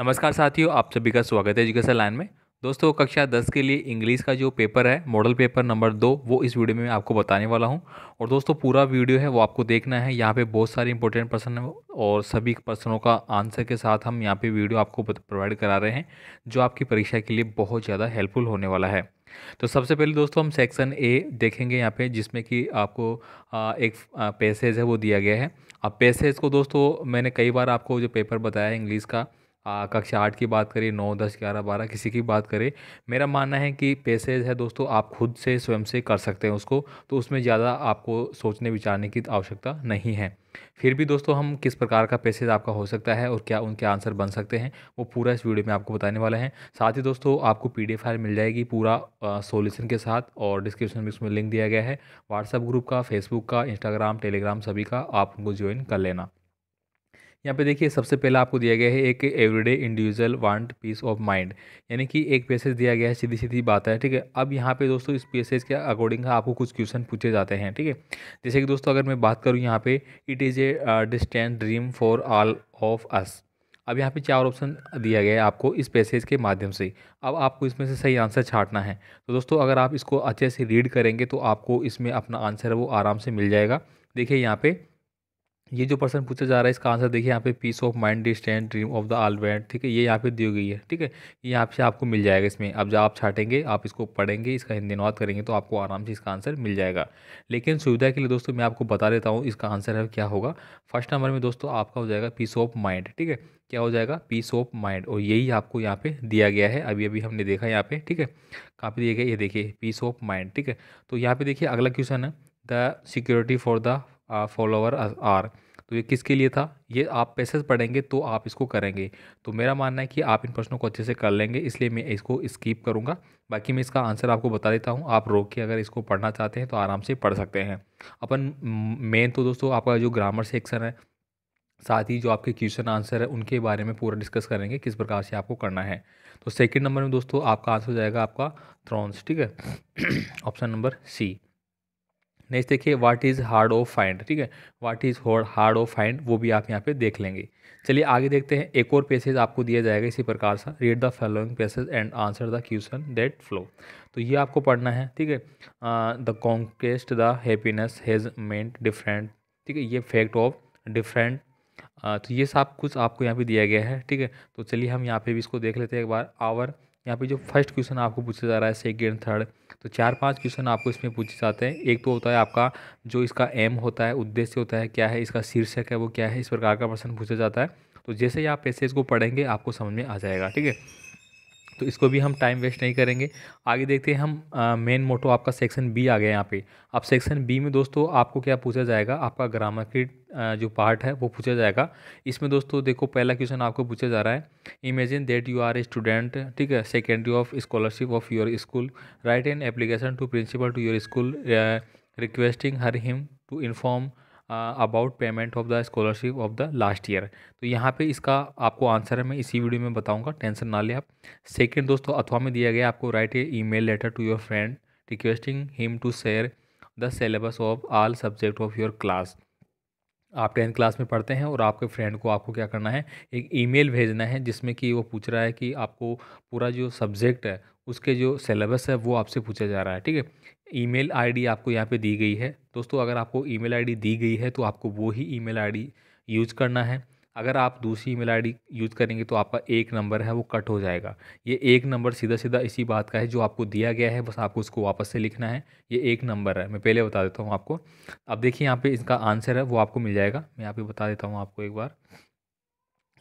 नमस्कार साथियों आप सभी का स्वागत है एजुकेशन लाइन में दोस्तों कक्षा दस के लिए इंग्लिश का जो पेपर है मॉडल पेपर नंबर दो वो इस वीडियो में मैं आपको बताने वाला हूं और दोस्तों पूरा वीडियो है वो आपको देखना है यहाँ पे बहुत सारे इंपॉर्टेंट प्रश्न हैं और सभी प्रश्नों का आंसर के साथ हम यहाँ पे वीडियो आपको प्रोवाइड करा रहे हैं जो आपकी परीक्षा के लिए बहुत ज़्यादा हेल्पफुल होने वाला है तो सबसे पहले दोस्तों हम सेक्शन ए देखेंगे यहाँ पे जिसमें कि आपको एक पैसेज है वो दिया गया है अब पैसेज को दोस्तों मैंने कई बार आपको जो पेपर बताया है इंग्लिश का कक्षा आठ की बात करें नौ दस ग्यारह बारह किसी की बात करें मेरा मानना है कि पैसेज है दोस्तों आप खुद से स्वयं से कर सकते हैं उसको तो उसमें ज़्यादा आपको सोचने विचारने की आवश्यकता नहीं है फिर भी दोस्तों हम किस प्रकार का पैसेज आपका हो सकता है और क्या उनके आंसर बन सकते हैं वो पूरा इस वीडियो में आपको बताने वाला है साथ ही दोस्तों आपको पी फाइल मिल जाएगी पूरा सॉल्यूशन के साथ और डिस्क्रिप्शन में उसमें लिंक दिया गया है व्हाट्सअप ग्रुप का फेसबुक का इंस्टाग्राम टेलीग्राम सभी का आप उनको ज्वाइन कर लेना यहाँ पे देखिए सबसे पहला आपको दिया गया है एक everyday individual want peace of mind यानी कि एक पैसेज दिया गया है सीधी सीधी बात है ठीक है अब यहाँ पे दोस्तों इस पैसेज के अकॉर्डिंग आपको कुछ क्वेश्चन पूछे जाते हैं ठीक है जैसे कि दोस्तों अगर मैं बात करूँ यहाँ पे it is a distant dream for all of us अब यहाँ पे चार ऑप्शन दिया गया है आपको इस पैसेज के माध्यम से अब आपको इसमें से सही आंसर छाटना है तो दोस्तों अगर आप इसको अच्छे से रीड करेंगे तो आपको इसमें अपना आंसर है वो आराम से मिल जाएगा देखिए यहाँ पे ये जो पर्सन पूछा जा रहा है इसका आंसर देखिए यहाँ पे peace of mind stand dream of the आलवेंट ठीक है ये यहाँ पे दी गई है ठीक है ये यहाँ से आपको मिल जाएगा इसमें अब जब आप छाटेंगे आप इसको पढ़ेंगे इसका हिंदी अनुवाद करेंगे तो आपको आराम से इसका आंसर मिल जाएगा लेकिन सुविधा के लिए दोस्तों मैं आपको बता देता हूँ इसका आंसर है क्या होगा फर्स्ट नंबर में दोस्तों आपका हो जाएगा पीस ऑफ माइंड ठीक है क्या हो जाएगा पीस ऑफ माइंड और यही आपको यहाँ पे दिया गया है अभी अभी हमने देखा यहाँ पे ठीक है कहाँ दिया गया ये देखिए पीस ऑफ माइंड ठीक है तो यहाँ पे देखिए अगला क्वेश्चन है the security for the follower are तो ये किसके लिए था ये आप पैसेज पढ़ेंगे तो आप इसको करेंगे तो मेरा मानना है कि आप इन प्रश्नों को अच्छे से कर लेंगे इसलिए मैं इसको स्कीप करूँगा बाकी मैं इसका आंसर आपको बता देता हूँ आप रोक के अगर इसको पढ़ना चाहते हैं तो आराम से पढ़ सकते हैं अपन मेन तो दोस्तों आपका जो ग्रामर सेक्शन है साथ ही जो आपके क्वेश्चन आंसर है उनके बारे में पूरा डिस्कस करेंगे किस प्रकार से आपको करना है तो सेकंड नंबर में दोस्तों आपका आंसर हो जाएगा आपका थ्रॉन्स ठीक है ऑप्शन नंबर सी नेक्स्ट देखिए what is hard of find ठीक है what is hard of find वो भी आप यहाँ पे देख लेंगे चलिए आगे देखते हैं एक और पेसेज आपको दिया जाएगा इसी प्रकार सा read the following passage and answer the question that flow तो ये आपको पढ़ना है ठीक है the conquest the happiness has meant different ठीक है ये फैक्ट ऑफ डिफरेंट तो ये सब कुछ आपको यहाँ पे दिया गया है ठीक है तो चलिए हम यहाँ पे भी इसको देख लेते हैं एक बार आवर यहाँ पे जो फर्स्ट क्वेश्चन आपको पूछा जा रहा है सेकेंड थर्ड तो चार पांच क्वेश्चन आपको इसमें पूछे जाते हैं एक तो होता है आपका जो इसका एम होता है उद्देश्य होता है क्या है इसका शीर्षक है वो क्या है इस प्रकार का प्रश्न पूछा जाता है तो जैसे ही आप पैसेज को पढ़ेंगे आपको समझ में आ जाएगा ठीक है तो इसको भी हम टाइम वेस्ट नहीं करेंगे आगे देखते हैं हम मेन मोटो आपका सेक्शन बी आ गया यहाँ पे अब सेक्शन बी में दोस्तों आपको क्या पूछा जाएगा आपका ग्रामर की जो पार्ट है वो पूछा जाएगा इसमें दोस्तों देखो पहला क्वेश्चन आपको पूछा जा रहा है imagine that you are a student ठीक है secondary of scholarship of your school write an application to principal to your school requesting her him to inform about payment of the scholarship of the last year तो यहाँ पे इसका आपको answer है मैं इसी वीडियो में बताऊँगा टेंशन ना ले आप सेकेंड दोस्तों अथवा में दिया गया आपको write a mail letter to your friend requesting him to share the syllabus of all subject of your class आप टेंथ क्लास में पढ़ते हैं और आपके फ्रेंड को आपको क्या करना है एक ईमेल भेजना है जिसमें कि वो पूछ रहा है कि आपको पूरा जो सब्जेक्ट है उसके जो सिलेबस है वो आपसे पूछा जा रहा है ठीक है ईमेल आईडी आपको यहाँ पे दी गई है दोस्तों अगर आपको ईमेल आईडी दी गई है तो आपको वो ही ईमेल आईडी यूज़ करना है अगर आप दूसरी ईमेल आईडी यूज़ करेंगे तो आपका एक नंबर है वो कट हो जाएगा ये एक नंबर सीधा सीधा इसी बात का है जो आपको दिया गया है बस आपको उसको वापस से लिखना है ये एक नंबर है मैं पहले बता देता हूँ आपको अब देखिए यहाँ पे इसका आंसर है वो आपको मिल जाएगा मैं यहाँ पे बता देता हूँ आपको एक बार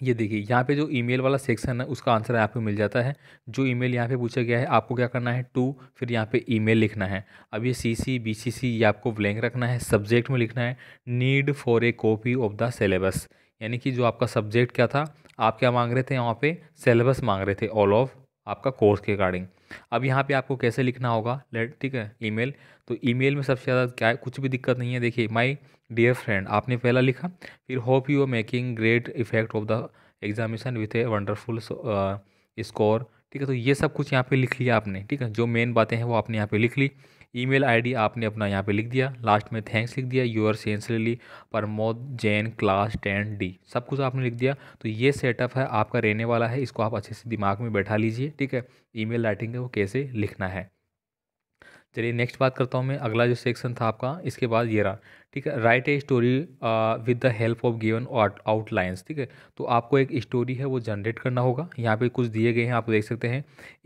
ये देखिए यहाँ पे जो ईमेल वाला सेक्शन है उसका आंसर यहाँ पे मिल जाता है जो ईमेल यहाँ पर पूछा गया है आपको क्या करना है टू फिर यहाँ पे ईमेल लिखना है अब ये सी सी बी सी सी ये आपको ब्लैंक रखना है सब्जेक्ट में लिखना है need for a copy of the syllabus यानी कि जो आपका सब्जेक्ट क्या था आप क्या मांग रहे थे यहाँ पे सेलेबस मांग रहे थे ऑल ऑफ आपका कोर्स के अकॉर्डिंग अब यहाँ पे आपको कैसे लिखना होगा लेट ठीक है ईमेल तो ईमेल में सबसे ज़्यादा क्या कुछ भी दिक्कत नहीं है देखिए माय डियर फ्रेंड आपने पहला लिखा फिर hope you are making great effect of the examination with a wonderful score ठीक है तो ये सब कुछ यहाँ पे लिख लिया आपने ठीक है जो मेन बातें हैं वो आपने यहाँ पे लिख ली ईमेल आईडी आपने अपना यहाँ पे लिख दिया लास्ट में थैंक्स लिख दिया yours sincerely Pramod Jain class ten D सब कुछ आपने लिख दिया तो ये सेटअप है आपका रहने वाला है इसको आप अच्छे से दिमाग में बैठा लीजिए ठीक है ईमेल राइटिंग है वो कैसे लिखना है चलिए नेक्स्ट बात करता हूँ मैं अगला जो सेक्शन था आपका इसके बाद ये रहा ठीक है write a story with the help of given outlines ठीक है तो आपको एक स्टोरी है वो जनरेट करना होगा यहाँ पे कुछ दिए गए हैं आप देख सकते हैं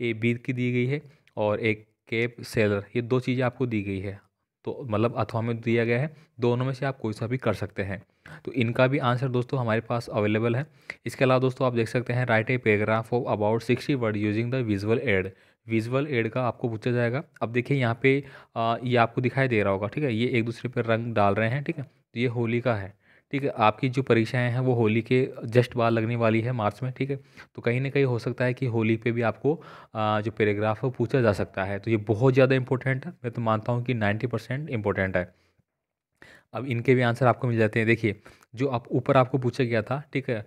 ए बी की दी गई है और एक केप सेलर ये दो चीज़ें आपको दी गई है तो मतलब अथवा में दिया गया है दोनों में से आप कोई सा भी कर सकते हैं तो इनका भी आंसर दोस्तों हमारे पास अवेलेबल है इसके अलावा दोस्तों आप देख सकते हैं write a paragraph of about sixty word using the visual aid visual aid का आपको पूछा जाएगा अब देखिए यहाँ पे ये आपको दिखाई दे रहा होगा ठीक है ये एक दूसरे पर रंग डाल रहे हैं ठीक है तो ये होली का है ठीक है आपकी जो परीक्षाएं हैं वो होली के जस्ट बाद लगने वाली है मार्च में ठीक है तो कहीं ना कहीं हो सकता है कि होली पे भी आपको जो पैराग्राफ है पूछा जा सकता है तो ये बहुत ज़्यादा इंपॉर्टेंट है मैं तो मानता हूँ कि नाइन्टी परसेंट इम्पोर्टेंट है अब इनके भी आंसर आपको मिल जाते हैं देखिए जो आप ऊपर आपको पूछा गया था ठीक है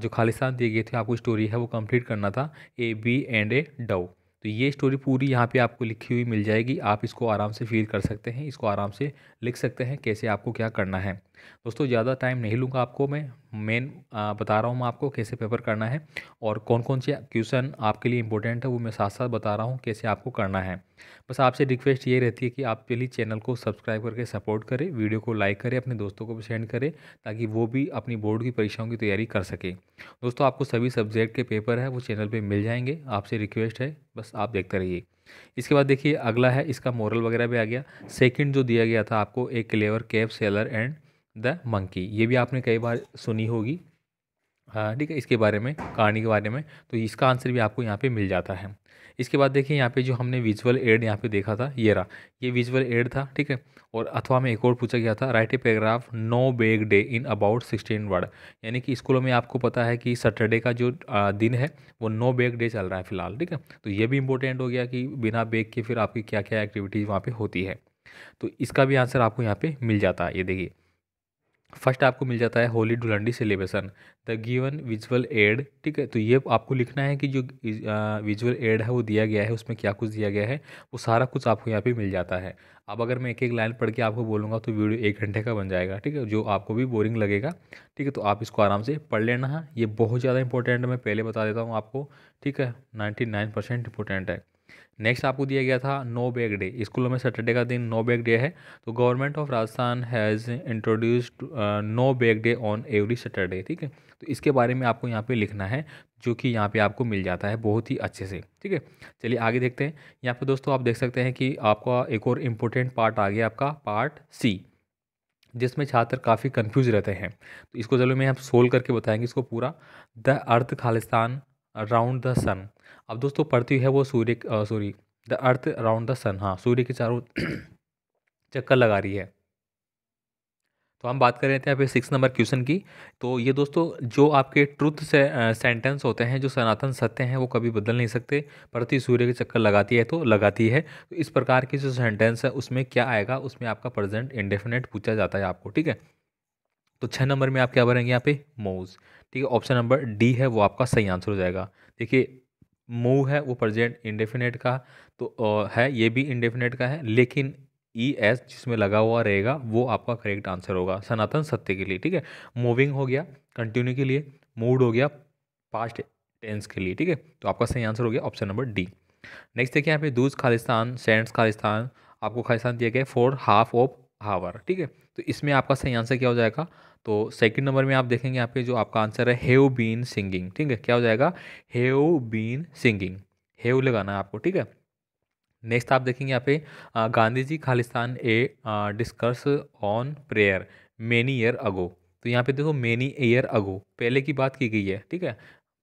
जो खालिस्तान दिए गए थे आपको स्टोरी है वो कंप्लीट करना था a bee and a dove तो ये स्टोरी पूरी यहाँ पे आपको लिखी हुई मिल जाएगी आप इसको आराम से फील कर सकते हैं इसको आराम से लिख सकते हैं कैसे आपको क्या करना है दोस्तों ज़्यादा टाइम नहीं लूँगा आपको मैं मेन बता रहा हूँ मैं आपको कैसे पेपर करना है और कौन कौन से क्वेश्चन आपके लिए इंपॉर्टेंट है वो मैं साथ साथ बता रहा हूँ कैसे आपको करना है बस आपसे रिक्वेस्ट ये रहती है कि आप पहले चैनल को सब्सक्राइब करके सपोर्ट करें वीडियो को लाइक करें अपने दोस्तों को भी सेंड करें ताकि वो भी अपनी बोर्ड की परीक्षाओं की तैयारी कर सके दोस्तों आपको सभी सब्जेक्ट के पेपर है वो चैनल पर मिल जाएंगे आपसे रिक्वेस्ट है बस आप देखते रहिए इसके बाद देखिए अगला है इसका मॉरल वगैरह भी आ गया सेकंड जो दिया गया था आपको एक clever cap seller and the monkey ये भी आपने कई बार सुनी होगी हाँ, ठीक है इसके बारे में कहानी के बारे में तो इसका आंसर भी आपको यहाँ पे मिल जाता है इसके बाद देखिए यहाँ पे जो हमने विजुअल एड यहाँ पे देखा था ये रहा ये विजुअल एड था ठीक है और अथवा में एक और पूछा गया था write a paragraph no bag day in about sixteen word यानी कि स्कूलों में आपको पता है कि सैटरडे का जो दिन है वो नो बेग डे चल रहा है फिलहाल ठीक है तो ये भी इंपॉर्टेंट हो गया कि बिना बेग के फिर आपकी क्या क्या एक्टिविटीज़ वहाँ पर होती है तो इसका भी आंसर आपको यहाँ पर मिल जाता है ये देखिए फर्स्ट आपको मिल जाता है Holi Dhulandi celebration the given visual aid ठीक है तो ये आपको लिखना है कि जो विजुअल एड है वो दिया गया है उसमें क्या कुछ दिया गया है वो सारा कुछ आपको यहाँ पे मिल जाता है अब अगर मैं एक एक लाइन पढ़ के आपको बोलूँगा तो वीडियो एक घंटे का बन जाएगा ठीक है जो आपको भी बोरिंग लगेगा ठीक है तो आप इसको आराम से पढ़ लेना है ये बहुत ज़्यादा इंपॉर्टेंट है मैं पहले बता देता हूँ आपको ठीक है नाइन्टी नाइन परसेंट इंपॉर्टेंट है नेक्स्ट आपको दिया गया था नो बैग डे स्कूलों में सैटरडे का दिन नो बैग डे है तो government of Rajasthan has introduced no bag day on every Saturday ठीक है तो इसके बारे में आपको यहाँ पे लिखना है जो कि यहाँ पे आपको मिल जाता है बहुत ही अच्छे से ठीक है चलिए आगे देखते हैं यहाँ पर दोस्तों आप देख सकते हैं कि आपका एक और इम्पोर्टेंट पार्ट आ गया आपका पार्ट सी जिसमें छात्र काफ़ी कंफ्यूज रहते हैं तो इसको चलो मैं आप सोल्व करके बताएंगे इसको पूरा द अर्थ खालिस्तान अराउंड द सन अब दोस्तों पृथ्वी है वो सूर्य sorry the earth around the sun हाँ सूर्य के चारों चक्कर लगा रही है तो हम बात कर रहे थे यहाँ पे सिक्स नंबर क्वेश्चन की तो ये दोस्तों जो आपके ट्रुथ से सेंटेंस होते हैं जो सनातन सत्य हैं वो कभी बदल नहीं सकते प्रति सूर्य के चक्कर लगाती है तो लगाती है तो इस प्रकार की जो सेंटेंस है उसमें क्या आएगा उसमें आपका प्रेजेंट इंडेफिनेट पूछा जाता है आपको ठीक है तो छः नंबर में आप क्या भरेंगे यहाँ पे मोज ठीक है ऑप्शन नंबर डी है वो आपका सही आंसर हो जाएगा देखिए मूव है वो प्रजेंट इंडेफिनेट का तो है ये भी इंडेफिनेट का है लेकिन ई e एस जिसमें लगा हुआ रहेगा वो आपका करेक्ट आंसर होगा सनातन सत्य के लिए ठीक है मूविंग हो गया कंटिन्यू के लिए मूड हो गया पास्ट टेंस के लिए ठीक है तो आपका सही आंसर हो गया ऑप्शन नंबर डी नेक्स्ट देखिए यहाँ पे दूस खालिस्तान सेंट्स खालिस्तान आपको खालिस्तान दिया गया फोर हाफ ऑफ हावर ठीक है तो इसमें आपका सही आंसर क्या हो जाएगा तो सेकंड नंबर में आप देखेंगे यहाँ पे जो आपका आंसर है हेव बीन सिंगिंग ठीक है क्या हो जाएगा हेव बीन सिंगिंग हेव लगाना है आपको ठीक है नेक्स्ट आप देखेंगे यहाँ पे गांधी जी खालिस्तान a discourse on prayer many year ago तो यहाँ पे देखो मेनी ईयर अगो पहले की बात की गई है ठीक है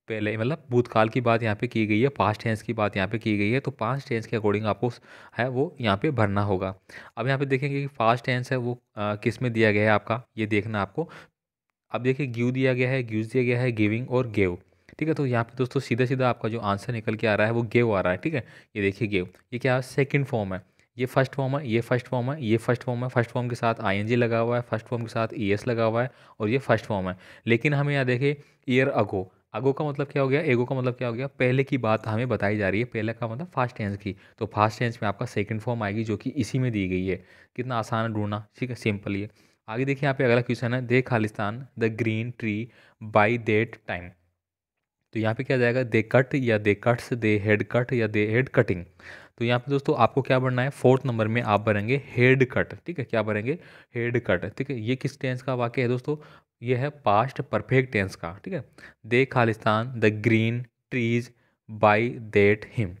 पहले मतलब भूतकाल की बात यहाँ पे की गई है पास्ट टेंस की बात यहाँ पे की गई है तो पास्ट टेंस के अकॉर्डिंग आपको है वो यहाँ पे भरना होगा अब यहाँ पे देखेंगे कि पास्ट टेंस है वो आ, किस में दिया गया है आपका ये देखना आपको अब देखिए ग्यू दिया गया है ग्यूज दिया गया है गिविंग और गेव ठीक है तो यहाँ पे दोस्तों सीधा सीधा आपका जो आंसर निकल के आ रहा है वो गेव आ रहा है ठीक है ये देखिए गेव ये क्या सेकेंड फॉर्म है ये फर्स्ट फॉर्म है ये फर्स्ट फॉर्म है ये फर्स्ट फॉर्म है फर्स्ट फॉर्म के साथ आईएनजी लगा हुआ है फर्स्ट फॉर्म के साथ ईएस लगा हुआ है और ये फर्स्ट फॉर्म है लेकिन हमें यहाँ देखें ईयर अगो अगो का मतलब क्या हो गया एगो का मतलब क्या हो गया पहले की बात हमें बताई जा रही है पहले का मतलब फास्ट टेंस की तो फास्ट टेंस में आपका सेकंड फॉर्म आएगी जो कि इसी में दी गई है कितना आसान है ढूंढना ठीक है सिंपल ये आगे देखिए यहाँ पे अगला क्वेश्चन है दे खालिस्तान the green tree by that time तो यहाँ पे क्या जाएगा दे कट या they cuts they had cut या दे हेड कटिंग तो यहाँ पे दोस्तों आपको क्या बनना है फोर्थ नंबर में आप बनेंगे हेड कट ठीक है क्या बनेंगे हेड कट ठीक है ये किस टेंस का वाक्य है दोस्तों ये है पास्ट परफेक्ट टेंस का ठीक है दे खालिस्तान the green trees by that him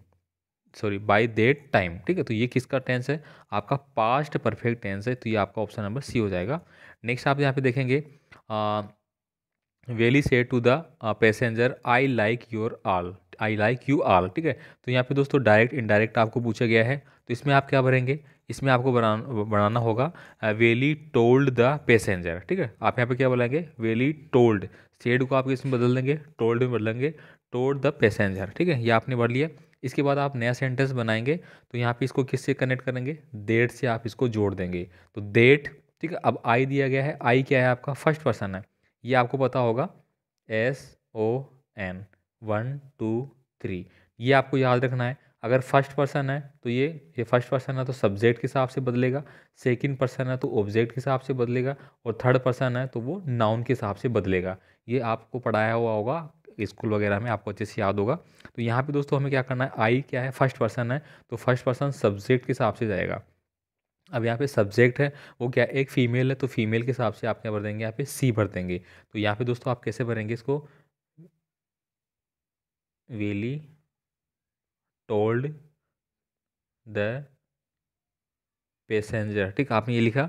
sorry by that time ठीक है तो ये किसका टेंस है आपका पास्ट परफेक्ट टेंस है तो ये आपका ऑप्शन नंबर सी हो जाएगा नेक्स्ट आप यहाँ पे देखेंगे वेली से to the passenger I like your all I like you all ठीक है तो यहाँ पे दोस्तों डायरेक्ट इनडायरेक्ट आपको पूछा गया है तो इसमें आप क्या भरेंगे इसमें आपको बना बनाना होगा वेली टोल्ड द पैसेंजर ठीक है आप यहाँ पे क्या बोलेंगे वेली टोल्ड सेड को आप इसमें बदल देंगे टोल्ड में बदलेंगे टोल्ड द पैसेंजर ठीक है ये आपने भर लिया इसके बाद आप नया सेंटेंस बनाएंगे तो यहाँ पे इसको किससे कनेक्ट करेंगे डेट से आप इसको जोड़ देंगे तो डेट ठीक है अब आई दिया गया है आई क्या है आपका फर्स्ट पर्सन है ये आपको पता होगा S O N one two three ये आपको याद रखना है अगर फर्स्ट पर्सन है तो ये ये फर्स्ट पर्सन है तो सब्जेक्ट के हिसाब से बदलेगा सेकंड पर्सन है तो ऑब्जेक्ट के हिसाब से बदलेगा और थर्ड पर्सन है तो वो नाउन के हिसाब से बदलेगा ये आपको पढ़ाया हुआ होगा स्कूल वगैरह में आपको अच्छे से याद होगा तो यहाँ पे दोस्तों हमें क्या करना है आई क्या है फर्स्ट पर्सन है तो फर्स्ट पर्सन सब्जेक्ट के हिसाब से जाएगा अब यहाँ पे सब्जेक्ट है वो क्या एक फ़ीमेल है तो फीमेल के हिसाब से आप क्या भर देंगे यहाँ पे सी भर देंगे तो यहाँ पे दोस्तों आप कैसे भरेंगे इसको वेली टोल्ड द पैसेंजर ठीक आपने ये लिखा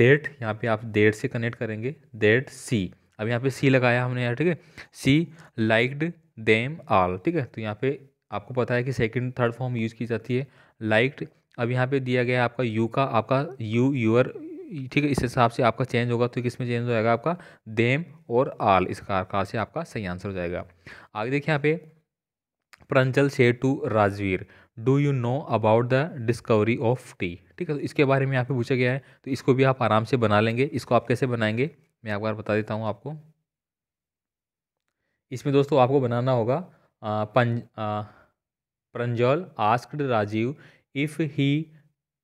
डेट यहाँ पे आप डेट से कनेक्ट करेंगे डेट सी अब यहाँ पे सी लगाया हमने यार ठीक है सी लाइक्ड देम आल ठीक है तो यहाँ पे आपको पता है कि सेकंड थर्ड फॉर्म यूज़ की जाती है लाइक्ड अब यहाँ पे दिया गया आपका यू का आपका यू यूर ठीक है इस हिसाब से आपका चेंज होगा तो किस में चेंज हो जाएगा आपका देम और आल इसका से आपका सही आंसर हो जाएगा आगे देखिए यहाँ पे Pranjal said to Rajveer do you know about the discovery of tea ठीक है तो इसके बारे में यहाँ पे पूछा गया है तो इसको भी आप आराम से बना लेंगे इसको आप कैसे बनाएंगे मैं एक बार बता देता हूँ आपको इसमें दोस्तों आपको बनाना होगा पंज Pranjal asked Rajeev if he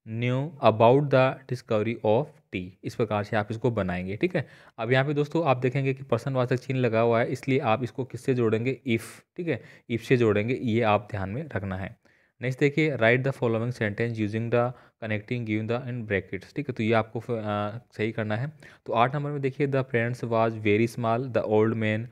knew about the discovery of tea इस प्रकार से आप इसको बनाएंगे ठीक है अब यहाँ पे दोस्तों आप देखेंगे कि पर्सन वाचक चिन्ह लगा हुआ है इसलिए आप इसको किससे जोड़ेंगे इफ़ ठीक है इफ़ से जोड़ेंगे ये आप ध्यान में रखना है नेक्स्ट देखिए write the following sentence using the connecting give the in brackets ठीक है तो ये आपको आ, सही करना है तो आठ नंबर में देखिए the parents was very small the old man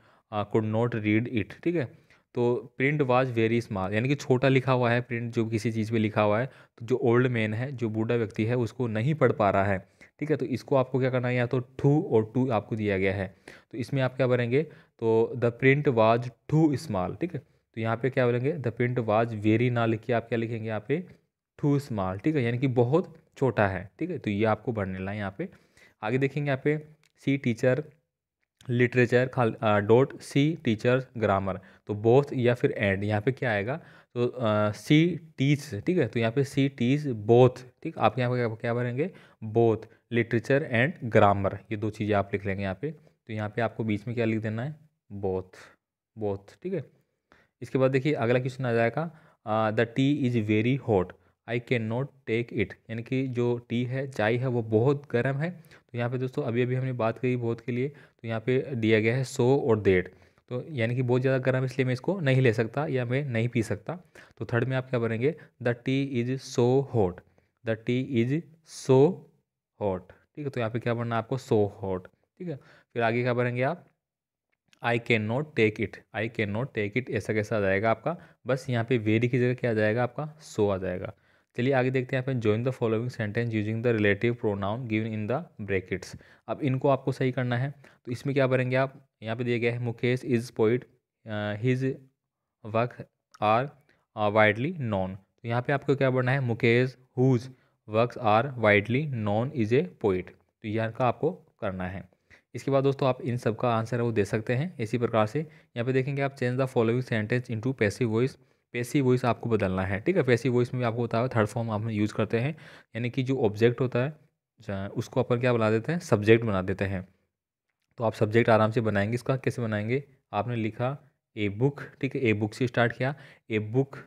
could not read it ठीक है तो प्रिंट वाज वेरी स्मॉल यानी कि छोटा लिखा हुआ है प्रिंट जो किसी चीज़ पे लिखा हुआ है तो जो ओल्ड मैन है जो बूढ़ा व्यक्ति है उसको नहीं पढ़ पा रहा है ठीक है तो इसको आपको क्या करना है या तो टू और टू आपको दिया गया है तो इसमें आप क्या बोलेंगे तो the print was too small ठीक है तो यहाँ पे क्या बोलेंगे द प्रिंट वाज वेरी ना लिख के आप क्या लिखेंगे यहाँ पे टू स्मॉल ठीक है यानी कि बहुत छोटा है ठीक है तो ये आपको बढ़ने ला यहाँ पे आगे देखेंगे यहाँ पे सी टीचर लिटरेचर खाल डोट सी टीचर ग्रामर तो बोथ या फिर एंड यहाँ पे क्या आएगा तो सी टीच ठीक है तो यहाँ पे सी टीच बोथ ठीक आप यहाँ पे क्या भरेंगे बोथ लिटरेचर एंड ग्रामर ये दो चीज़ें आप लिख लेंगे यहाँ पे तो यहाँ पे आपको बीच में क्या लिख देना है बोथ बोथ ठीक है इसके बाद देखिए अगला क्वेश्चन आ जाएगा the tea is very hot I can not take it यानी कि जो टी है चाय है वो बहुत गर्म है तो यहाँ पे दोस्तों अभी अभी हमने बात करी बहुत के लिए तो यहाँ पे दिया गया है सो और डेट तो यानी कि बहुत ज़्यादा गर्म है इसलिए मैं इसको नहीं ले सकता या मैं नहीं पी सकता तो थर्ड में आप क्या बनेंगे the tea is so hot the tea is so hot ठीक है तो यहाँ पे क्या बनना आपको सो हॉट ठीक है फिर आगे क्या बनेंगे आप I can not take it I can not take it ऐसा कैसा आ जाएगा आपका बस यहाँ पे वेरी की जगह क्या आ जाएगा आपका सो आ जाएगा चलिए आगे देखते हैं यहाँ पे join the following sentence using the relative pronoun given in the brackets अब इनको आपको सही करना है तो इसमें क्या भरेंगे आप यहाँ पे दिया गया है Mukesh is poet his work are widely known तो यहाँ पे आपको क्या बढ़ना है Mukesh whose works are widely known is a poet तो यहाँ का आपको करना है इसके बाद दोस्तों आप इन सब का आंसर है वो दे सकते हैं इसी प्रकार से यहाँ पे देखेंगे आप change the following sentence into passive voice passive voice आपको बदलना है ठीक है पैसिव वॉइस में भी आपको बताया थर्ड फॉर्म आप यूज़ करते हैं यानी कि जो ऑब्जेक्ट होता है उसको अपन क्या बना देते हैं सब्जेक्ट बना देते हैं तो आप सब्जेक्ट आराम से बनाएंगे इसका कैसे बनाएंगे आपने लिखा ए बुक ठीक है ए बुक से स्टार्ट किया a book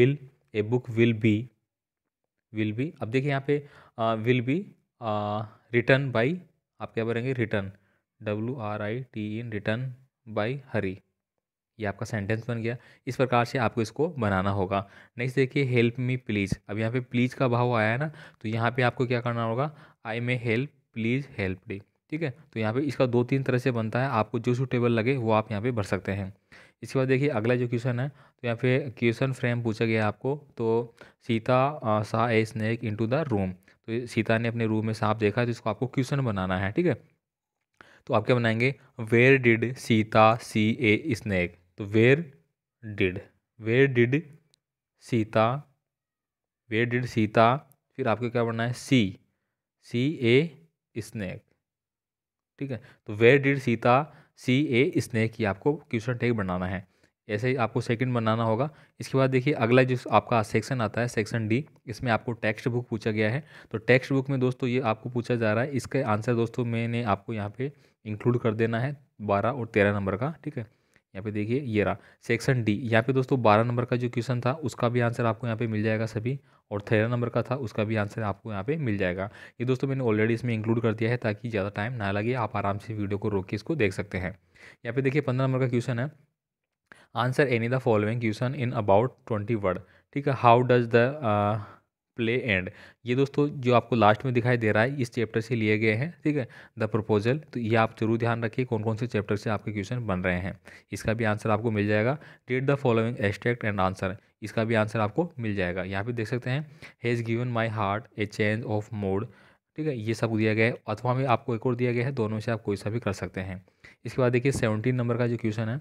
will a book will be will be अब देखिए यहाँ पे विल बी रिटर्न बाई आप क्या बोलेंगे written W R I T इन रिटर्न बाई हरी ये आपका सेंटेंस बन गया इस प्रकार से आपको इसको बनाना होगा नेक्स्ट देखिए हेल्प मी प्लीज़ अब यहाँ पे प्लीज़ का भाव आया है ना तो यहाँ पे आपको क्या करना होगा I may help please help डी ठीक है तो यहाँ पे इसका दो तीन तरह से बनता है आपको जो सूटेबल लगे वो आप यहाँ पर भर सकते हैं इसके बाद देखिए अगला जो क्वेश्चन है तो यहाँ पे क्वेश्चन फ्रेम पूछा गया आपको तो Sita saw a snack in the room तो सीता ने अपने रूम में सांप देखा तो इसको आपको क्वेश्चन बनाना है ठीक है तो आप क्या बनाएंगे where did Sita see a snack तो where did where did Sita where did Sita फिर आपको क्या बनना है सी सी ए स्नैक ठीक है तो where did Sita see a snack ये आपको क्वेश्चन टेक बनाना है ऐसे ही आपको सेकंड बनाना होगा इसके बाद देखिए अगला जो आपका सेक्शन आता है सेक्शन डी इसमें आपको टेक्स्ट बुक पूछा गया है तो टेक्स्ट बुक में दोस्तों ये आपको पूछा जा रहा है इसका आंसर दोस्तों मैंने आपको यहाँ पे इंक्लूड कर देना है बारह और तेरह नंबर का ठीक है यहाँ पे देखिए ये रहा सेक्शन डी यहाँ पे दोस्तों बारह नंबर का जो क्वेश्चन था उसका भी आंसर आपको यहाँ पे मिल जाएगा सभी और तेरह नंबर का था उसका भी आंसर आपको यहाँ पे मिल जाएगा ये दोस्तों मैंने ऑलरेडी इसमें इंक्लूड कर दिया है ताकि ज़्यादा टाइम ना लगे आप आराम से वीडियो को रोक के इसको देख सकते हैं यहाँ पे देखिए पंद्रह नंबर का क्वेश्चन है answer any the following question in about twenty word ठीक है how does the play end ये दोस्तों जो आपको लास्ट में दिखाई दे रहा है इस चैप्टर से लिए गए हैं ठीक है द प्रपोजल तो ये आप जरूर ध्यान रखिए कौन कौन से चैप्टर से आपके क्वेश्चन बन रहे हैं इसका भी आंसर आपको मिल जाएगा डेट the following extract and answer इसका भी आंसर आपको मिल जाएगा यहाँ पे देख सकते हैं has given my heart a change of mood ठीक है ये सब दिया गया है अथवा में आपको एक और दिया गया है दोनों से आप कोई सा भी कर सकते हैं इसके बाद देखिए सेवनटीन नंबर का जो क्वेश्चन है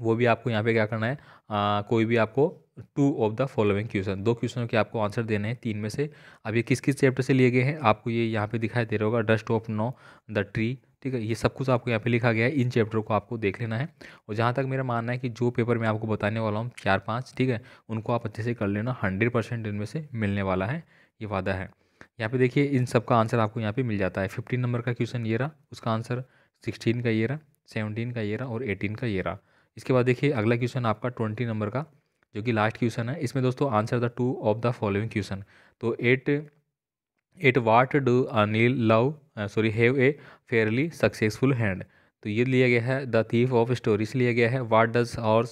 वो भी आपको यहाँ पे क्या करना है आ, कोई भी आपको two of the following question दो क्वेश्चनों के आपको आंसर देने हैं तीन में से अब ये किस किस चैप्टर से लिए गए हैं आपको ये यहाँ पे दिखाई दे रहा होगा dust of snow the tree ठीक है ये सब कुछ आपको यहाँ पे लिखा गया है इन चैप्टरों को आपको देख लेना है और जहाँ तक मेरा मानना है कि जो पेपर मैं आपको बताने वाला हूँ चार पाँच ठीक है उनको आप अच्छे से कर लेना हंड्रेड परसेंट इनमें से मिलने वाला है ये वादा है यहाँ पे देखिए इन सब का आंसर आपको यहाँ पर मिल जाता है फिफ्टीन नंबर का क्वेश्चन ये रहा उसका आंसर सिक्सटीन का ये रहा सेवनटीन का ये रहा और एटीन का ये रहा इसके बाद देखिए अगला क्वेश्चन आपका ट्वेंटी नंबर का जो कि लास्ट क्वेश्चन है इसमें दोस्तों answer the two of the following question तो at at what do Anil love sorry have a fairly successful hand तो ये लिया गया है द थीफ ऑफ स्टोरीज लिया गया है वाट डज और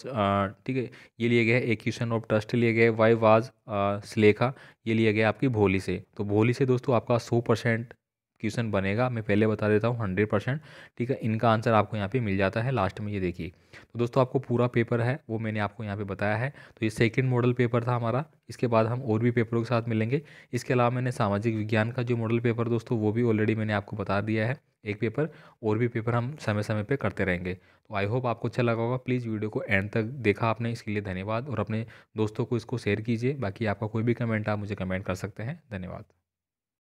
ठीक है ये लिया गया है एक क्वेश्चन ऑफ ट्रस्ट लिया गया है वाई वाज स्लेखा ये लिया गया आपकी भोली से तो भोली से दोस्तों आपका सौ परसेंट क्वेश्चन बनेगा मैं पहले बता देता हूँ हंड्रेड परसेंट ठीक है इनका आंसर आपको यहाँ पे मिल जाता है लास्ट में ये देखिए तो दोस्तों आपको पूरा पेपर है वो मैंने आपको यहाँ पे बताया है तो ये सेकंड मॉडल पेपर था हमारा इसके बाद हम और भी पेपरों के साथ मिलेंगे इसके अलावा मैंने सामाजिक विज्ञान का जो मॉडल पेपर दोस्तों वो भी ऑलरेडी मैंने आपको बता दिया है एक पेपर और भी पेपर हम समय समय पर करते रहेंगे तो आई होप आपको अच्छा लगा होगा प्लीज़ वीडियो को एंड तक देखा आपने इसके लिए धन्यवाद और अपने दोस्तों को इसको शेयर कीजिए बाकी आपका कोई भी कमेंट आप मुझे कमेंट कर सकते हैं धन्यवाद